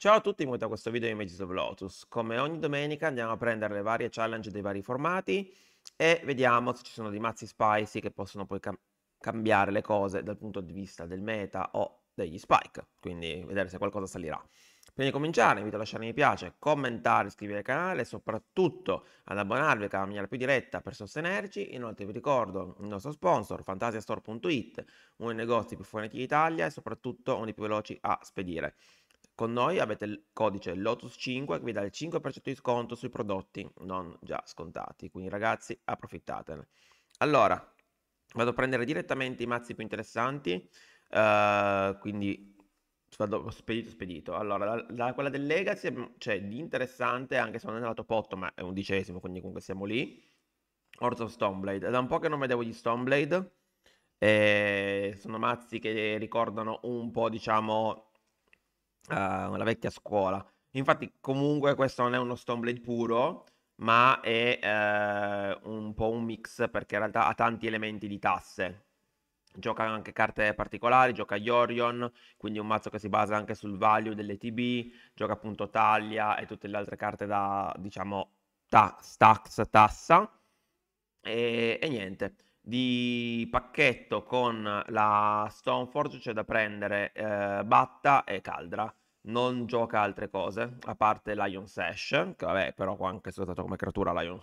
Ciao a tutti, benvenuti a questo video di Images of Lotus. Come ogni domenica andiamo a prendere le varie challenge dei vari formati e vediamo se ci sono dei mazzi spicy che possono poi cam cambiare le cose dal punto di vista del meta o degli spike, quindi vedere se qualcosa salirà. Prima di cominciare, invito a lasciare mi piace, commentare, iscrivervi al canale e soprattutto ad abbonarvi alla maniera più diretta per sostenerci. Inoltre vi ricordo il nostro sponsor, fantasiastore.it, uno dei negozi più forniti d'Italia e soprattutto uno dei più veloci a spedire. Con noi avete il codice LOTUS5 che vi dà il 5% di sconto sui prodotti non già scontati, quindi ragazzi approfittatene. Allora, vado a prendere direttamente i mazzi più interessanti, uh, quindi vado spedito spedito. Allora, da, da quella del Legacy c'è cioè, di interessante, anche se non è andato potto, ma è undicesimo, quindi comunque siamo lì. Orzo Stoneblade, da un po' che non vedevo gli Stoneblade, eh, sono mazzi che ricordano un po', diciamo Ehm, la vecchia scuola. Infatti, comunque, questo non è uno Stoneblade puro, ma è eh, un po' un mix perché in realtà ha tanti elementi di tasse. Gioca anche carte particolari, gioca Yorion, quindi un mazzo che si basa anche sul value delle TB, gioca appunto Taglia e tutte le altre carte da, diciamo, ta- stacks, tassa. E, e niente di pacchetto con la Stoneforge c'è da prendere eh, Batta e Caldra. Non gioca altre cose, a parte Lion Sash, che vabbè, però qua anche sfruttato come creatura Lion,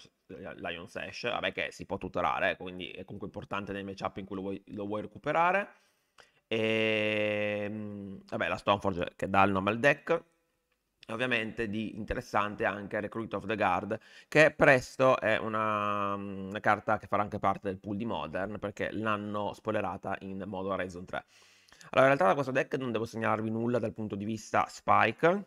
Lion Sash, vabbè che si può tutelare, quindi è comunque importante nel matchup in cui lo vuoi, lo vuoi recuperare. E ehm, vabbè, la Stoneforge che dà il nome al deck, ovviamente di interessante anche Recruit of the Guard, che presto è una, mm, una carta che farà anche parte del pool di Modern, perché l'hanno spoilerata in modo Horizon 3. Allora, in realtà da questo deck non devo segnalarvi nulla dal punto di vista Spike,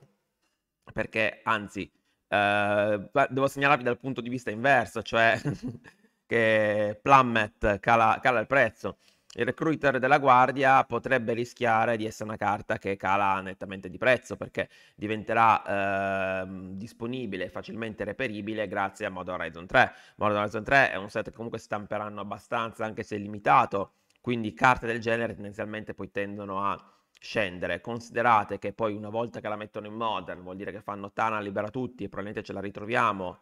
perché anzi, eh, devo segnalarvi dal punto di vista inverso, cioè che Plummet cala, cala il prezzo il recruiter della guardia potrebbe rischiare di essere una carta che cala nettamente di prezzo perché diventerà eh, disponibile e facilmente reperibile grazie a Modern Horizon 3. Modern Horizon 3 è un set che comunque stamperanno abbastanza anche se limitato, quindi carte del genere tendenzialmente poi tendono a scendere. Considerate che poi una volta che la mettono in Modern vuol dire che fanno Tana libera tutti e probabilmente ce la ritroviamo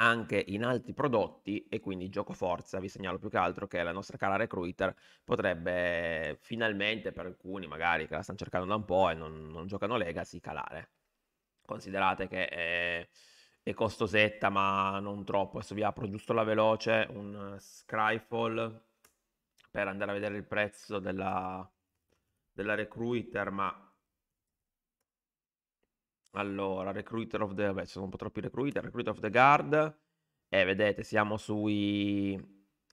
anche in altri prodotti e quindi gioco forza, vi segnalo più che altro che la nostra cara recruiter potrebbe finalmente per alcuni magari che la stanno cercando da un po' e non, non giocano Legacy calare. Considerate che è, è, costosetta ma non troppo, adesso vi apro giusto la veloce, un Scryfall per andare a vedere il prezzo della, della recruiter ma allora, Recruiter of the... Vabbè, sono un po' troppi recruiter. Recruiter of the Guard. Eh, vedete, siamo sui...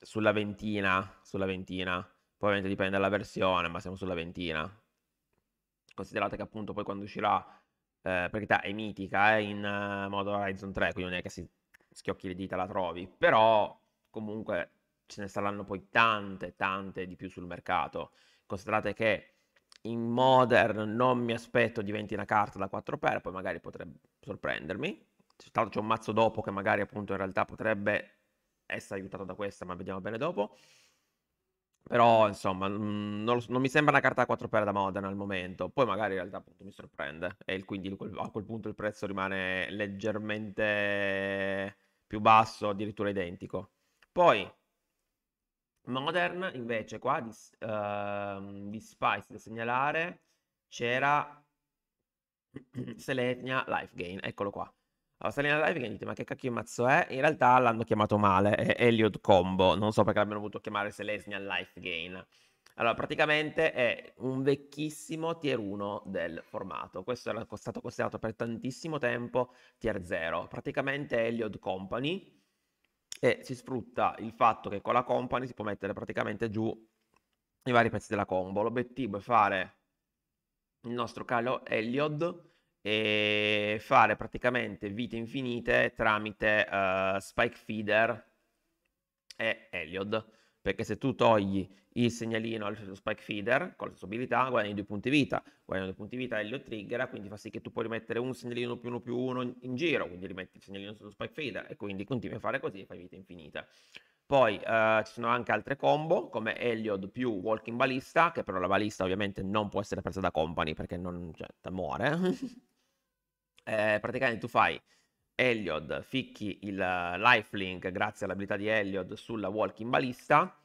Sulla ventina. Sulla ventina. Poi ovviamente dipende dalla versione, ma siamo sulla ventina. Considerate che appunto poi quando uscirà... Eh, perché è mitica, eh, in uh, eh, modo Horizon 3, quindi non è che si schiocchi le dita la trovi. Però comunque ce ne saranno poi tante, tante di più sul mercato. Considerate che in Modern non mi aspetto diventi una carta da 4x, poi magari potrebbe sorprendermi. Tanto c'è un mazzo dopo che magari appunto in realtà potrebbe essere aiutato da questa, ma vediamo bene dopo. Però insomma, non, non mi sembra una carta da 4x da Modern al momento. Poi magari in realtà appunto mi sorprende e quindi a quel punto il prezzo rimane leggermente più basso, addirittura identico. Poi Modern invece qua di, uh, di Spice da segnalare c'era Selenia Life Gain, eccolo qua. Allora, Selenia Life Gain dite ma che cacchio mazzo è? In realtà l'hanno chiamato male, è Elliot Combo, non so perché l'abbiano voluto chiamare Selenia Life Gain. Allora, praticamente è un vecchissimo tier 1 del formato. Questo era stato considerato per tantissimo tempo tier 0. Praticamente è Elliot Company, e si sfrutta il fatto che con la company si può mettere praticamente giù i vari pezzi della combo. L'obiettivo è fare il nostro calo Elliot e fare praticamente vite infinite tramite uh, Spike Feeder e Elliot perché se tu togli il segnalino al spike feeder con la sua abilità guadagni due punti vita, guadagni due punti vita e lo triggera, quindi fa sì che tu puoi rimettere un segnalino più uno più uno in giro, quindi rimetti il segnalino sullo spike feeder e quindi continui a fare così e fai vita infinita. Poi eh, ci sono anche altre combo come Eliod più Walking Balista, che però la balista ovviamente non può essere presa da company perché non, cioè, muore. eh, praticamente tu fai Elliot ficchi il lifelink grazie all'abilità di Elliot sulla walking balista,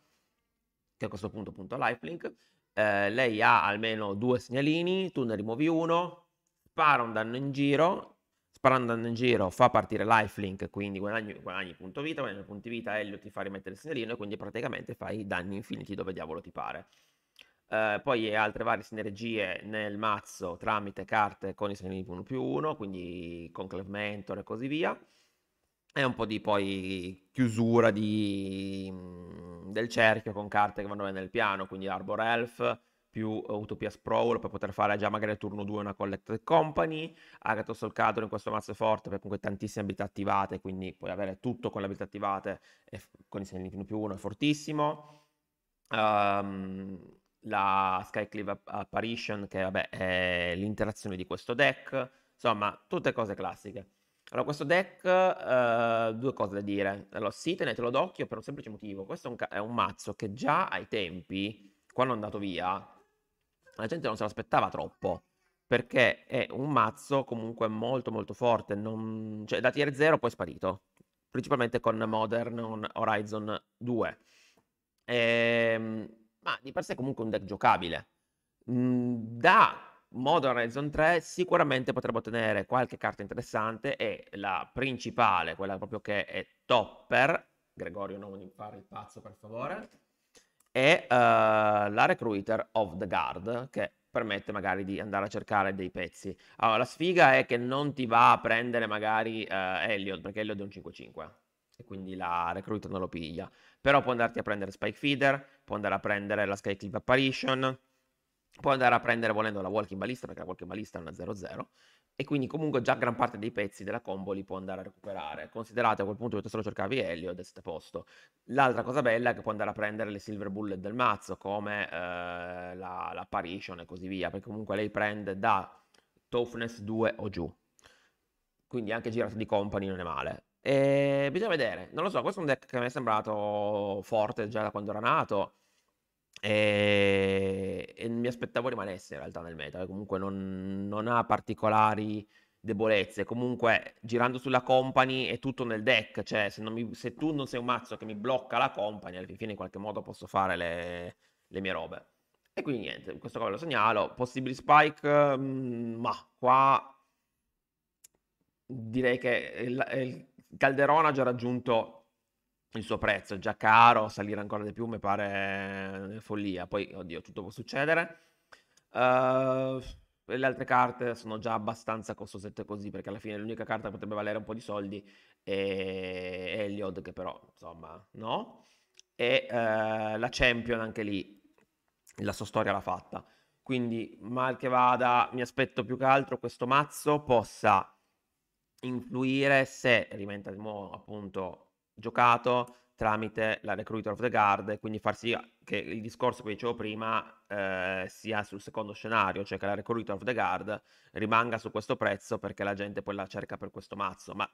che a questo punto appunto lifelink, eh, lei ha almeno due segnalini, tu ne rimuovi uno, spara un danno in giro, sparando in giro fa partire lifelink, quindi guadagni, guadagni punto vita, guadagni punti vita, Elliot ti fa rimettere il segnalino e quindi praticamente fai danni infiniti dove diavolo ti pare. Ehm, poi altre varie sinergie nel mazzo tramite carte con i segni di 1 più 1, quindi Conclave Mentor e così via. E un po' di poi chiusura di, mhmm, del cerchio con carte che vanno bene nel piano, quindi Arbor Elf più Utopia Sprawl per poter fare già magari al turno 2 una Collected Company, Agatha Solcador in questo mazzo è forte perché comunque tantissime abilità attivate, quindi puoi avere tutto con le abilità attivate e con i segni di 1 più 1 è fortissimo. Um, la Skyclave Apparition, che vabbè, è l'interazione di questo deck, insomma, tutte cose classiche. Allora, questo deck, eh, due cose da dire. Allora, sì, tenetelo d'occhio per un semplice motivo. Questo è un, è un mazzo che già ai tempi, quando è andato via, la gente non se l'aspettava troppo perché è un mazzo comunque molto molto forte, non... cioè da tier 0 poi è sparito, principalmente con Modern Horizon 2. E... Ehm, ma di per sé comunque un deck giocabile. Mm, da Modern Horizon 3 sicuramente potrebbe ottenere qualche carta interessante e la principale, quella proprio che è Topper, Gregorio non fare il pazzo per favore, è uh, eh, la Recruiter of the Guard che permette magari di andare a cercare dei pezzi. Allora, la sfiga è che non ti va a prendere magari uh, Elliot, perché Elliot è un 5-5 e quindi la Recruiter non lo piglia, però può andarti a prendere Spike Feeder, può andare a prendere la Sky Clip Apparition, può andare a prendere volendo la Walking Ballista, perché la Walking Ballista è una 0-0, e quindi comunque già gran parte dei pezzi della combo li può andare a recuperare. Considerate a quel punto che tu solo cercavi Elio e siete a posto. L'altra cosa bella è che può andare a prendere le Silver Bullet del mazzo, come eh, la, la e così via, perché comunque lei prende da Toughness 2 o giù. Quindi anche girato di company non è male. E bisogna vedere, non lo so, questo è un deck che mi è sembrato forte già da quando era nato e, e mi aspettavo rimanesse in realtà nel meta, eh. comunque non, non ha particolari debolezze. Comunque, girando sulla company è tutto nel deck. Cioè, se, mi, se, tu non sei un mazzo che mi blocca la company, alla fine in qualche modo posso fare le, le mie robe. E quindi niente, questo qua ve lo segnalo. Possibili spike, mm, ma qua direi che il, il Calderona ha già raggiunto il suo prezzo è già caro, salire ancora di più mi pare eh, follia. Poi, oddio, tutto può succedere. Uh, le altre carte sono già abbastanza costosette così, perché alla fine l'unica carta che potrebbe valere un po' di soldi è Eliod, che però, insomma, no. E uh, la Champion anche lì, la sua storia l'ha fatta. Quindi, mal che vada, mi aspetto più che altro questo mazzo possa influire se rimenta di nuovo appunto giocato tramite la recruiter of the guard, quindi far sì che il discorso che dicevo prima eh, sia sul secondo scenario, cioè che la recruiter of the guard rimanga su questo prezzo perché la gente poi la cerca per questo mazzo, ma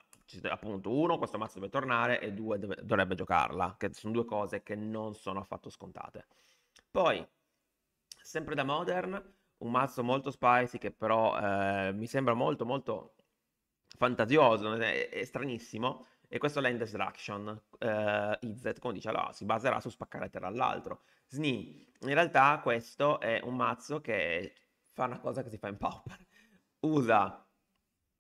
appunto uno, questo mazzo deve tornare e due, deve, dovrebbe giocarla, che sono due cose che non sono affatto scontate. Poi, sempre da Modern, un mazzo molto spicy che però eh, mi sembra molto molto fantasioso, è, eh, è stranissimo, e questo land destruction, eh, Izzet, come dice, allora, si baserà su spaccare terra all'altro. Sni, in realtà questo è un mazzo che fa una cosa che si fa in Pauper. Usa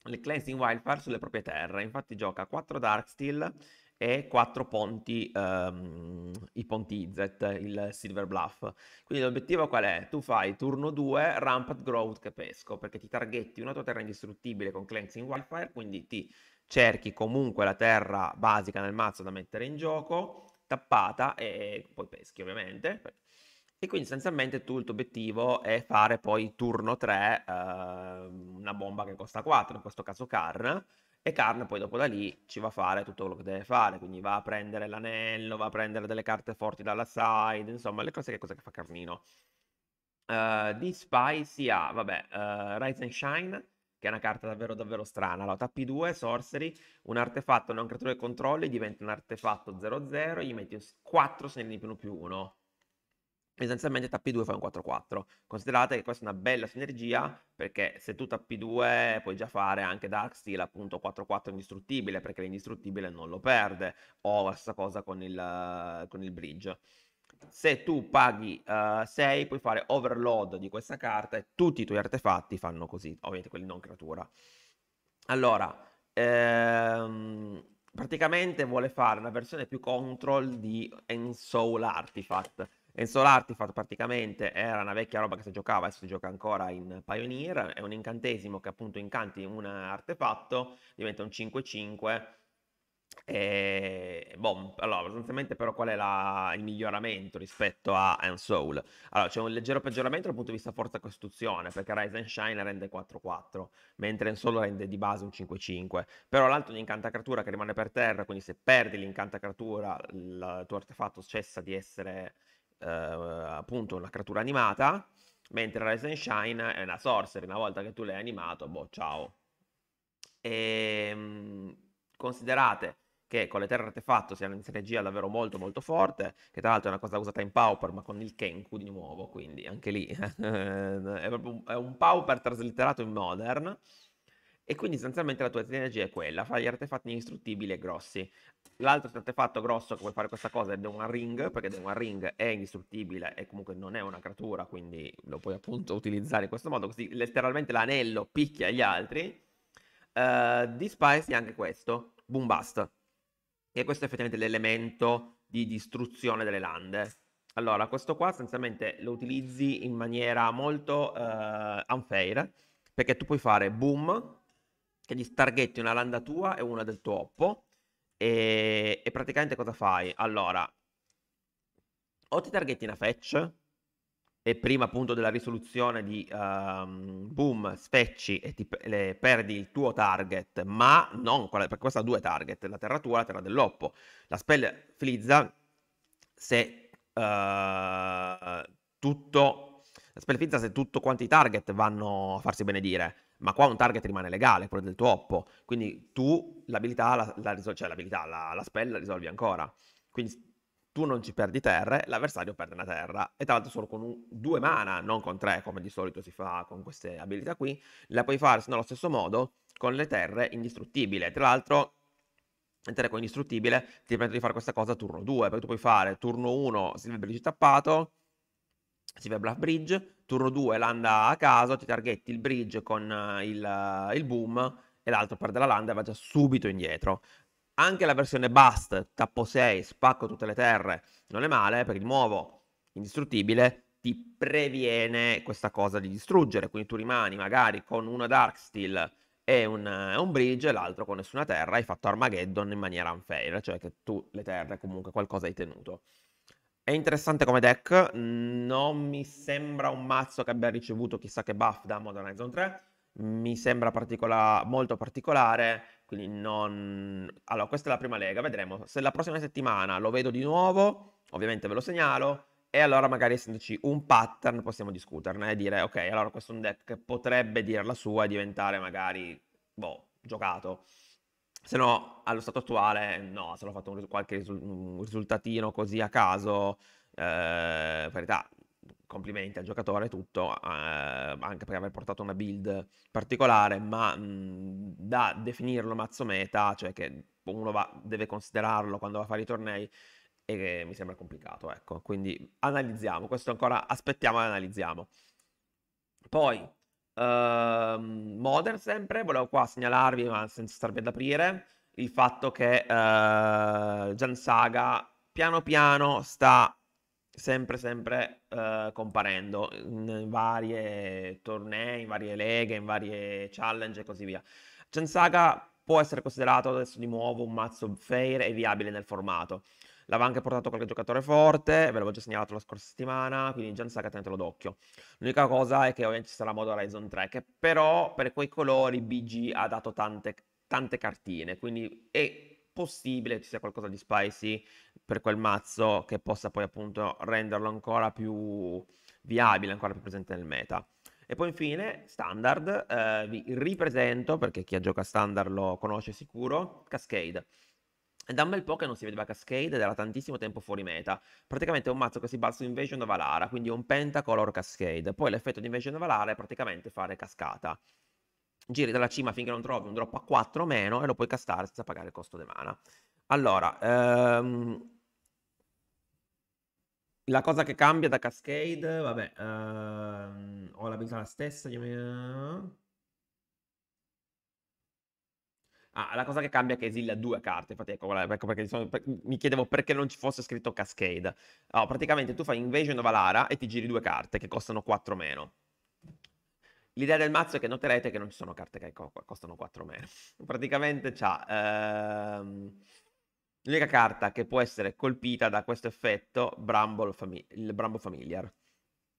le Cleansing Wildfire sulle proprie terre, infatti gioca 4 Darksteel e 4 ponti, um, i ponti Izzet, il Silver Bluff. Quindi l'obiettivo qual è? Tu fai turno 2 Rampant Growth che pesco, perché ti targhetti una tua terra indistruttibile con Cleansing Wildfire, quindi ti cerchi comunque la terra basica nel mazzo da mettere in gioco, tappata e poi peschi ovviamente. E quindi sostanzialmente tu il tuo obiettivo è fare poi turno 3 eh, una bomba che costa 4, in questo caso Karn, e Karn poi dopo da lì ci va a fare tutto quello che deve fare, quindi va a prendere l'anello, va a prendere delle carte forti dalla side, insomma le cose che, cose che fa Carnino. Uh, di Spy si ah, ha, vabbè, uh, Rise and Shine, che è una carta davvero davvero strana. Allora, tappi 2, sorcery, un artefatto non creatore che controlli, diventa un artefatto 0-0, gli metti 4 segnalini più 1 più 1. Essenzialmente tappi 2 fa un 4-4. Considerate che questa è una bella sinergia perché se tu tappi 2 puoi già fare anche Dark Steel, appunto 4-4 indistruttibile perché l'indistruttibile non lo perde o la stessa cosa con il, con il bridge se tu paghi 6 uh, eh, puoi fare overload di questa carta e tutti i tuoi artefatti fanno così, ovviamente quelli non creatura. Allora, ehm, praticamente vuole fare una versione più control di Ensoul Artifact. Ensoul Artifact praticamente era una vecchia roba che si giocava, adesso si gioca ancora in Pioneer, è un incantesimo che appunto incanti un artefatto, diventa un 5-5 e, eh, boh, allora, sostanzialmente però qual è la, il miglioramento rispetto a And Soul? Allora, c'è un leggero peggioramento dal punto di vista forza costruzione, perché Rise and Shine rende 4-4, mentre And Soul rende di base un 5-5. Però l'altro è un'incantacratura che rimane per terra, quindi se perdi l'incantacratura, il tuo artefatto cessa di essere eh, appunto una creatura animata, mentre Rise and Shine è una sorcery, una volta che tu l'hai animato, boh, ciao. E, ehm, considerate che con le terre artefatto si hanno in sinergia davvero molto molto forte, che tra l'altro è una cosa usata in Pauper, ma con il Kenku di nuovo, quindi anche lì è proprio un, è un Pauper traslitterato in Modern. E quindi sostanzialmente la tua sinergia è quella, fai gli artefatti indistruttibili e grossi. L'altro artefatto grosso che puoi fare questa cosa è The One Ring, perché The One Ring è indistruttibile e comunque non è una creatura, quindi lo puoi appunto utilizzare in questo modo, così letteralmente l'anello picchia gli altri. Uh, di Spice è anche questo, Boom Bust e questo è effettivamente l'elemento di distruzione delle lande. Allora, questo qua sostanzialmente lo utilizzi in maniera molto uh, unfair, perché tu puoi fare boom, che gli targhetti una landa tua e una del tuo oppo, e, e praticamente cosa fai? Allora, o ti targhetti una fetch, e prima appunto della risoluzione di um, boom, sfecci e ti, le, perdi il tuo target, ma non, quella, perché questa ha due target, la terra tua e la terra dell'oppo. La spell flizza se uh, tutto, la spell flizza se tutto quanti i target vanno a farsi benedire, ma qua un target rimane legale, quello del tuo oppo, quindi tu l'abilità, la, la, cioè l'abilità, la, la spell la risolvi ancora. Quindi tu non ci perdi terre, l'avversario perde una terra. E tra l'altro solo con un, due mana, non con tre, come di solito si fa con queste abilità qui. La puoi fare nello stesso modo con le terre indistruttibile. Tra l'altro le terre con indistruttibile ti permettono di fare questa cosa turno 2, perché tu puoi fare turno 1 Silver Bridge tappato, Silver Bluff Bridge, turno 2 landa a caso, ti targetti il bridge con eh, il, eh, il boom e l'altro perde la landa e va già subito indietro. Anche la versione Bust, tappo 6, spacco tutte le terre, non è male, perché il nuovo indistruttibile ti previene questa cosa di distruggere, quindi tu rimani magari con una Darksteel e un, eh, un bridge e l'altro con nessuna terra, hai fatto Armageddon in maniera unfair, cioè che tu le terre comunque qualcosa hai tenuto. È interessante come deck, non mi sembra un mazzo che abbia ricevuto chissà che buff da Modern Horizon 3, mi sembra particola- molto particolare, quindi non... Allora, questa è la prima lega, vedremo. Se la prossima settimana lo vedo di nuovo, ovviamente ve lo segnalo, e allora magari essendoci un pattern possiamo discuterne e dire, ok, allora questo è un deck che potrebbe dire la sua e diventare magari, boh, giocato. Se no, allo stato attuale, no, se l'ho fatto un ris- qualche ris- un risultatino così a caso, eh, per verità, complimenti al giocatore tutto, eh, anche per aver portato una build particolare, ma mh, mhmm, da definirlo mazzo meta, cioè che uno va, deve considerarlo quando va a fare i tornei, e mi sembra complicato, ecco. Quindi analizziamo, questo ancora aspettiamo e analizziamo. Poi, ehm, Modern sempre, volevo qua segnalarvi, ma senza starvi ad aprire, il fatto che eh, Gian Saga piano piano sta sempre sempre eh, comparendo in varie tornei, in varie leghe, in varie challenge e così via. Chansaga può essere considerato adesso di nuovo un mazzo fair e viabile nel formato. L'aveva anche portato qualche giocatore forte, ve l'avevo già segnalato la scorsa settimana, quindi Jansaga tenetelo d'occhio. L'unica cosa è che ovviamente ci sarà modo Horizon 3, che però per quei colori BG ha dato tante, tante cartine, quindi è possibile che ci sia qualcosa di spicy per quel mazzo che possa poi appunto renderlo ancora più viabile, ancora più presente nel meta. E poi infine, standard, eh, vi ripresento, perché chi ha gioca standard lo conosce sicuro, Cascade. È da un bel po' che non si vedeva Cascade ed era tantissimo tempo fuori meta. Praticamente è un mazzo che si basa su Invasion of Valara, quindi un pentacolor Cascade. Poi l'effetto di Invasion of Valara è praticamente fare cascata. Giri dalla cima finché non trovi un drop a 4 o meno e lo puoi castare senza pagare il costo di mana. Allora, ehm, la cosa che cambia da Cascade, vabbè, ehm, ho la pensa la stessa. Chiamiamo... Eh? Ah, la cosa che cambia è che esilia due carte, infatti ecco, ecco perché diciamo, per, mi chiedevo perché non ci fosse scritto Cascade. Allora, oh, praticamente tu fai Invasion of Alara e ti giri due carte che costano 4 meno. L'idea del mazzo è che noterete che non ci sono carte che costano 4 meno. Praticamente c'ha... Ehm L'unica carta che può essere colpita da questo effetto Bramble fami- il Bramble Familiar.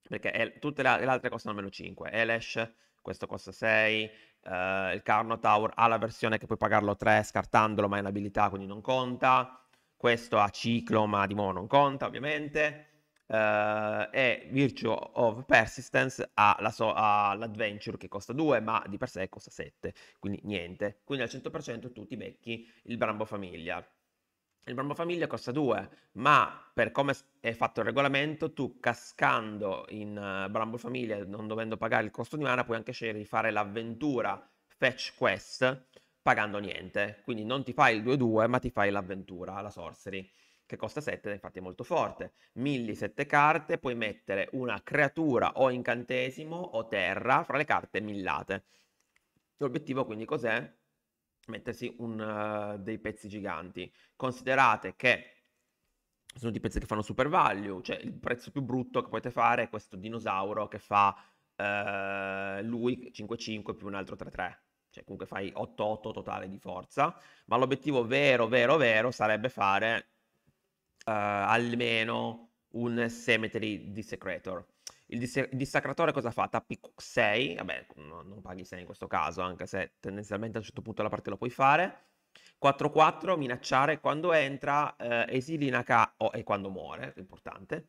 Perché è, tutte le, le, altre costano meno 5. Elesh, questo costa 6. Uh, eh, il Carno Tower ha la versione che puoi pagarlo 3 scartandolo, ma è un'abilità, quindi non conta. Questo ha ciclo, ma di nuovo non conta, ovviamente. Uh, e Virtue of Persistence ha, la so- ha, l'Adventure che costa 2 ma di per sé costa 7 quindi niente quindi al 100% tutti ti becchi il Brambo Familiar il mamma famiglia costa 2, ma per come è fatto il regolamento, tu cascando in uh, eh, Bramble Famiglia, non dovendo pagare il costo di mana, puoi anche scegliere di fare l'avventura Fetch Quest pagando niente. Quindi non ti fai il 2-2, ma ti fai l'avventura, la Sorcery, che costa 7, infatti è molto forte. Milli 7 carte, puoi mettere una creatura o incantesimo o terra fra le carte millate. L'obiettivo quindi cos'è? mettersi un, uh, dei pezzi giganti. Considerate che sono dei pezzi che fanno super value, cioè il prezzo più brutto che potete fare è questo dinosauro che fa uh, lui 5-5 più un altro 3-3. Cioè comunque fai 8-8 totale di forza, ma l'obiettivo vero, vero, vero sarebbe fare uh, almeno un Cemetery di Desecrator. Il, dis- il dissacratore cosa fa? Tappi 6, vabbè, no, non paghi 6 in questo caso, anche se tendenzialmente a un certo punto la parte lo puoi fare. 4-4, minacciare quando entra, eh, esili una ca- oh, e quando muore, è importante.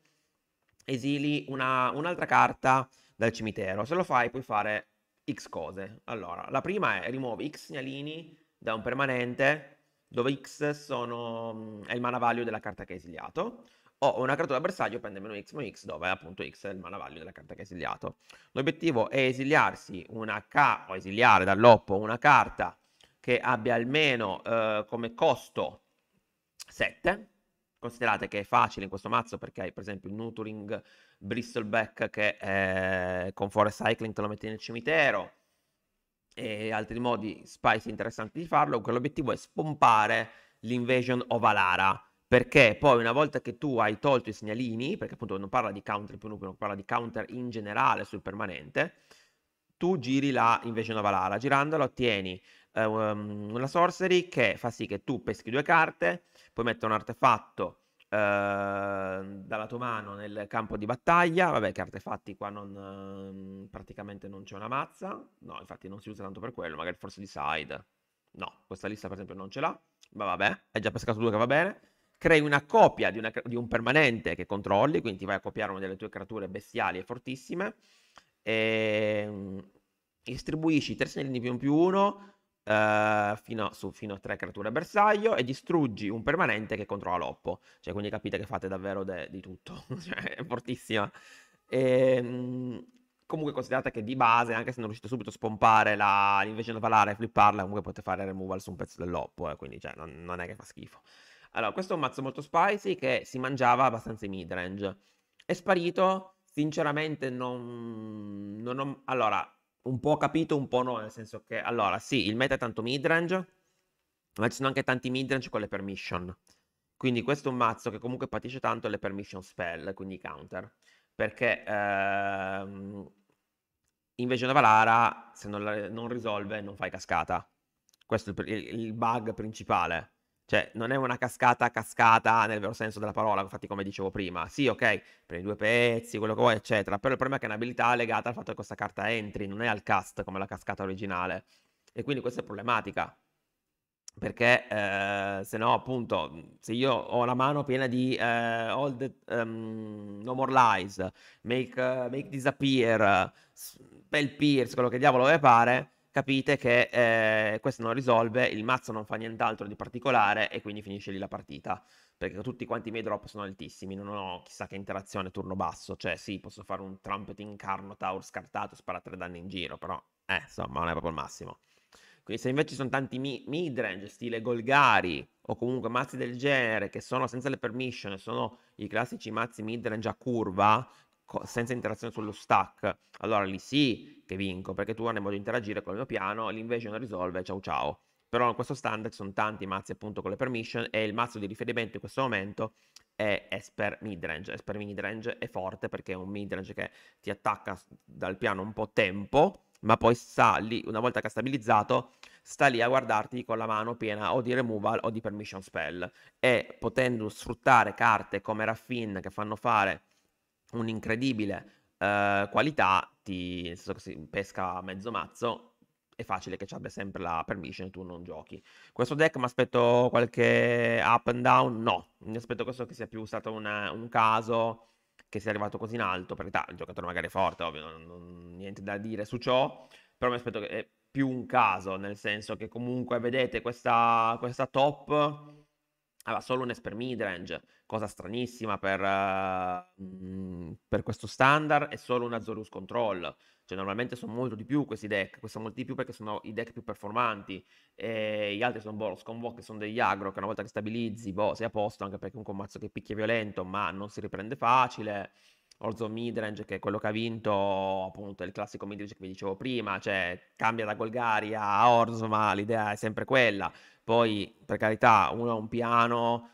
Esili una, un'altra carta dal cimitero. Se lo fai puoi fare X cose. Allora, la prima è rimuovi X segnalini da un permanente dove X sono, mm, è il mana value della carta che hai esiliato ho una creatura da bersaglio, prende meno X meno X, dove appunto X è il manavaglio della carta che ha esiliato. L'obiettivo è esiliarsi una K o esiliare dall'oppo una carta che abbia almeno eh, come costo 7. Considerate che è facile in questo mazzo perché hai per esempio il Nuturing Bristleback che è, eh, con Forest Cycling te lo metti nel cimitero e altri modi spicy interessanti di farlo. L'obiettivo è spompare l'Invasion of Alara perché poi una volta che tu hai tolto i segnalini, perché appunto non parla di counter più nucleo, parla di counter in generale sul permanente, tu giri la invece una valala, girandola ottieni eh, una sorcery che fa sì che tu peschi due carte, puoi mettere un artefatto eh, dalla tua mano nel campo di battaglia, vabbè che artefatti qua non, ehm, praticamente non c'è una mazza, no infatti non si usa tanto per quello, magari forse di side, no, questa lista per esempio non ce l'ha, ma vabbè, hai già pescato due che va bene, crei una copia di, una, di, un permanente che controlli, quindi ti vai a copiare una delle tue creature bestiali e fortissime, e ehm, distribuisci 3 segnalini più 1 più 1 eh, fino, su, fino a 3 creature bersaglio e distruggi un permanente che controlla l'oppo. Cioè, quindi capite che fate davvero de, di tutto, cioè, è fortissima. E, ehm, comunque considerate che di base, anche se non riuscite subito a spompare la, l'invece di valare e flipparla, comunque potete fare removal su un pezzo dell'oppo, eh, quindi cioè, non, non è che fa schifo. Allora, questo è un mazzo molto spicy che si mangiava abbastanza in midrange. È sparito, sinceramente non, non ho... Allora, un po' capito, un po' no, nel senso che... Allora, sì, il meta è tanto midrange, ma ci sono anche tanti midrange con le permission. Quindi questo è un mazzo che comunque patisce tanto le permission spell, quindi i counter. Perché ehm, invece una Valara, se non, la, non risolve, non fai cascata. Questo è il, il bug principale. Cioè, non è una cascata cascata nel vero senso della parola, infatti come dicevo prima. Sì, ok, prendi due pezzi, quello che vuoi, eccetera. Però il problema è che è un'abilità legata al fatto che questa carta entri, non è al cast come la cascata originale. E quindi questa è problematica. Perché eh, se no, appunto, se io ho la mano piena di eh, all the, um, No More Lies, Make, uh, make Disappear, Spell Pierce, quello che diavolo mi pare capite che eh, questo non risolve, il mazzo non fa nient'altro di particolare e quindi finisce lì la partita, perché tutti quanti i miei drop sono altissimi, non ho chissà che interazione turno basso, cioè sì, posso fare un Trumpeting carno tower scartato, sparare tre danni in giro, però eh, insomma non è proprio il massimo. Quindi se invece ci sono tanti mi- midrange, stile Golgari, o comunque mazzi del genere, che sono senza le permission, sono i classici mazzi midrange a curva, senza interazione sullo stack, allora lì sì che vinco, perché tu hai modo di interagire con il mio piano, l'invasion risolve, ciao ciao. Però in questo standard ci sono tanti mazzi appunto con le permission e il mazzo di riferimento in questo momento è Esper Midrange. Esper Midrange è forte perché è un midrange che ti attacca dal piano un po' tempo, ma poi sta lì, una volta che ha stabilizzato, sta lì a guardarti con la mano piena o di removal o di permission spell. E potendo sfruttare carte come Raffin che fanno fare un'incredibile eh, qualità, ti, nel senso che si pesca mezzo mazzo, è facile che ci abbia sempre la permission e tu non giochi. Questo deck mi aspetto qualche up and down? No, mi aspetto questo che sia più stato una, un caso che sia arrivato così in alto, perché realtà il giocatore magari è forte, ovvio, non, non, niente da dire su ciò, però mi aspetto che è più un caso, nel senso che comunque vedete questa, questa top aveva solo un esper midrange, cosa stranissima per, uh, per, questo standard, è solo una Zorus Control. Cioè, normalmente sono molto di più questi deck, questi sono molti di più perché sono i deck più performanti, e eh, gli altri sono Boros Convoke, che sono degli agro, che una volta che stabilizzi, boh, sei a posto, anche perché è un commazzo che picchia violento, ma non si riprende facile. Orzo Midrange, che è quello che ha vinto appunto il classico Midrange che vi dicevo prima, cioè cambia da Golgaria a Orzo, ma l'idea è sempre quella. Poi, per carità, uno ha un piano,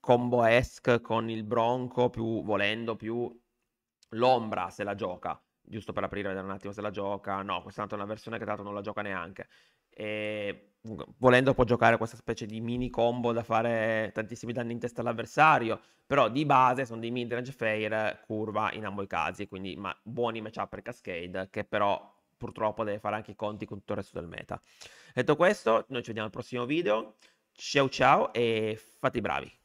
combo-esque con il Bronco, più volendo, più l'ombra se la gioca. Giusto per aprire un attimo se la gioca. No, questa è una versione che tra l'altro non la gioca neanche. E volendo può giocare questa specie di mini combo da fare tantissimi danni in testa all'avversario, però di base sono dei midrange fair curva in ambo i casi, quindi ma, buoni matchup per Cascade che però purtroppo deve fare anche i conti con tutto il resto del meta. Detto questo, noi ci vediamo al prossimo video, ciao ciao e fate i bravi!